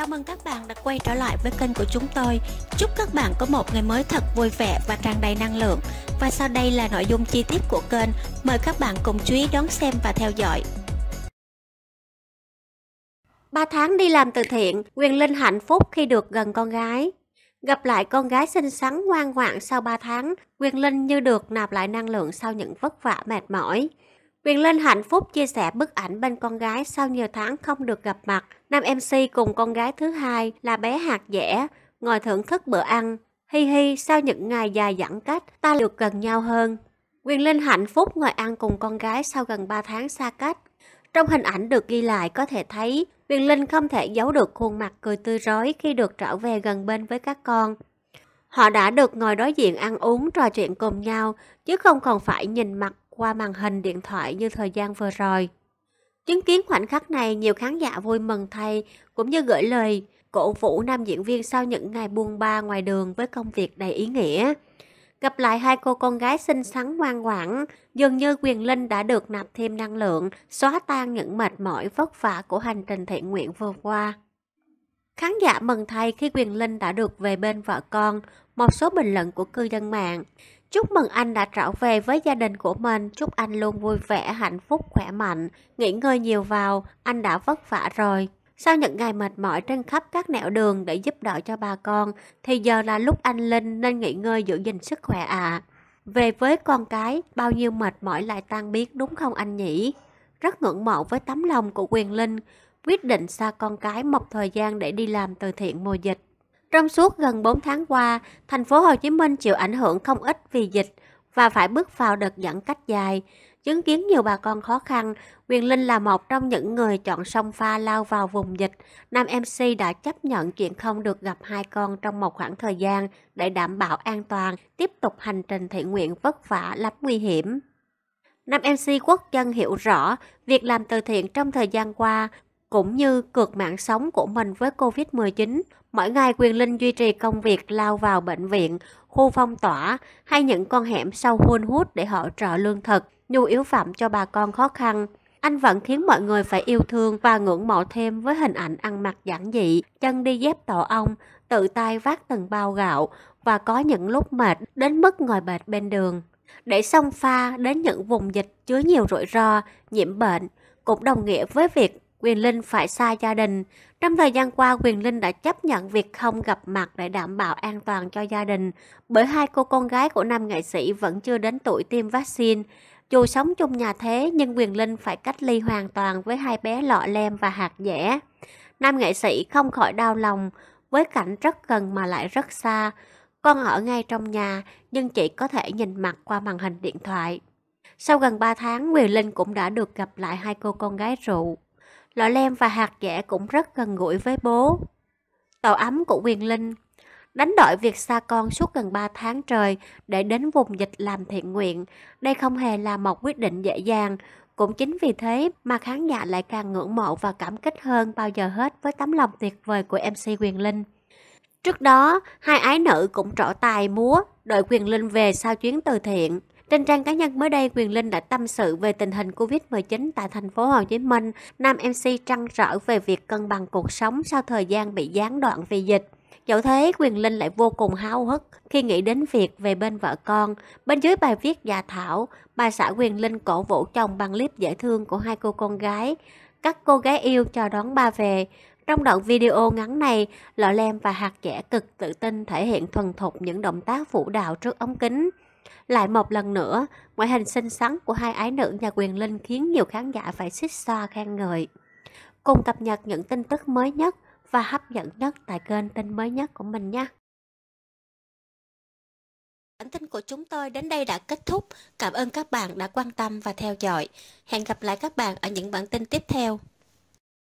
Chào mừng các bạn đã quay trở lại với kênh của chúng tôi. Chúc các bạn có một ngày mới thật vui vẻ và tràn đầy năng lượng. Và sau đây là nội dung chi tiết của kênh. Mời các bạn cùng chú ý đón xem và theo dõi. 3 tháng đi làm từ thiện, Quyền Linh hạnh phúc khi được gần con gái. Gặp lại con gái xinh xắn ngoan ngoãn sau 3 tháng, Quyền Linh như được nạp lại năng lượng sau những vất vả mệt mỏi. Quyền Linh hạnh phúc chia sẻ bức ảnh bên con gái sau nhiều tháng không được gặp mặt. Nam MC cùng con gái thứ hai là bé hạt dẻ, ngồi thưởng thức bữa ăn. Hi hi, sau những ngày dài giãn cách, ta được gần nhau hơn. Quyền Linh hạnh phúc ngồi ăn cùng con gái sau gần 3 tháng xa cách. Trong hình ảnh được ghi lại có thể thấy, Quyền Linh không thể giấu được khuôn mặt cười tươi rói khi được trở về gần bên với các con. Họ đã được ngồi đối diện ăn uống trò chuyện cùng nhau, chứ không còn phải nhìn mặt qua màn hình điện thoại như thời gian vừa rồi. Chứng kiến khoảnh khắc này, nhiều khán giả vui mừng thay cũng như gửi lời cổ vũ nam diễn viên sau những ngày buông ba ngoài đường với công việc đầy ý nghĩa. Gặp lại hai cô con gái xinh xắn ngoan ngoãn, dường như Quyền Linh đã được nạp thêm năng lượng, xóa tan những mệt mỏi vất vả của hành trình thiện nguyện vừa qua. Khán giả mừng thay khi Quyền Linh đã được về bên vợ con, một số bình luận của cư dân mạng. Chúc mừng anh đã trở về với gia đình của mình, chúc anh luôn vui vẻ, hạnh phúc, khỏe mạnh, nghỉ ngơi nhiều vào, anh đã vất vả rồi. Sau những ngày mệt mỏi trên khắp các nẻo đường để giúp đỡ cho bà con, thì giờ là lúc anh Linh nên nghỉ ngơi giữ gìn sức khỏe ạ. À. Về với con cái, bao nhiêu mệt mỏi lại tan biến đúng không anh nhỉ? Rất ngưỡng mộ với tấm lòng của Quyền Linh, quyết định xa con cái một thời gian để đi làm từ thiện mùa dịch. Trong suốt gần 4 tháng qua, thành phố Hồ Chí Minh chịu ảnh hưởng không ít vì dịch và phải bước vào đợt giãn cách dài. Chứng kiến nhiều bà con khó khăn, Quyền Linh là một trong những người chọn sông pha lao vào vùng dịch. Nam MC đã chấp nhận chuyện không được gặp hai con trong một khoảng thời gian để đảm bảo an toàn, tiếp tục hành trình thiện nguyện vất vả lắm nguy hiểm. Nam MC Quốc dân hiểu rõ, việc làm từ thiện trong thời gian qua cũng như cược mạng sống của mình với Covid-19. Mỗi ngày Quyền Linh duy trì công việc lao vào bệnh viện, khu phong tỏa hay những con hẻm sâu hun hút để hỗ trợ lương thực, nhu yếu phẩm cho bà con khó khăn. Anh vẫn khiến mọi người phải yêu thương và ngưỡng mộ thêm với hình ảnh ăn mặc giản dị, chân đi dép tổ ong, tự tay vác từng bao gạo và có những lúc mệt đến mức ngồi bệt bên đường. Để xông pha đến những vùng dịch chứa nhiều rủi ro, nhiễm bệnh cũng đồng nghĩa với việc Quyền Linh phải xa gia đình. Trong thời gian qua, Quyền Linh đã chấp nhận việc không gặp mặt để đảm bảo an toàn cho gia đình, bởi hai cô con gái của nam nghệ sĩ vẫn chưa đến tuổi tiêm vaccine. Dù sống chung nhà thế, nhưng Quyền Linh phải cách ly hoàn toàn với hai bé lọ lem và hạt dẻ. Nam nghệ sĩ không khỏi đau lòng, với cảnh rất gần mà lại rất xa. Con ở ngay trong nhà, nhưng chỉ có thể nhìn mặt qua màn hình điện thoại. Sau gần 3 tháng, Quyền Linh cũng đã được gặp lại hai cô con gái rượu lọ lem và hạt dẻ cũng rất gần gũi với bố. Tổ ấm của Quyền Linh đánh đổi việc xa con suốt gần 3 tháng trời để đến vùng dịch làm thiện nguyện. Đây không hề là một quyết định dễ dàng, cũng chính vì thế mà khán giả lại càng ngưỡng mộ và cảm kích hơn bao giờ hết với tấm lòng tuyệt vời của MC Quyền Linh. Trước đó, hai ái nữ cũng trỏ tài múa, đợi Quyền Linh về sau chuyến từ thiện. Trên trang cá nhân mới đây, Quyền Linh đã tâm sự về tình hình Covid-19 tại thành phố Hồ Chí Minh. Nam MC trăn trở về việc cân bằng cuộc sống sau thời gian bị gián đoạn vì dịch. Dẫu thế, Quyền Linh lại vô cùng háo hức khi nghĩ đến việc về bên vợ con. Bên dưới bài viết Già Thảo, bà xã Quyền Linh cổ vũ chồng bằng clip dễ thương của hai cô con gái. Các cô gái yêu chào đón ba về. Trong đoạn video ngắn này, Lọ Lem và Hạt Dẻ cực tự tin thể hiện thuần thục những động tác vũ đạo trước ống kính. Lại một lần nữa, ngoại hình xinh xắn của hai ái nữ nhà quyền linh khiến nhiều khán giả phải xích xoa khen ngợi. Cùng cập nhật những tin tức mới nhất và hấp dẫn nhất tại kênh tin mới nhất của mình nhé. Bản tin của chúng tôi đến đây đã kết thúc. Cảm ơn các bạn đã quan tâm và theo dõi. Hẹn gặp lại các bạn ở những bản tin tiếp theo.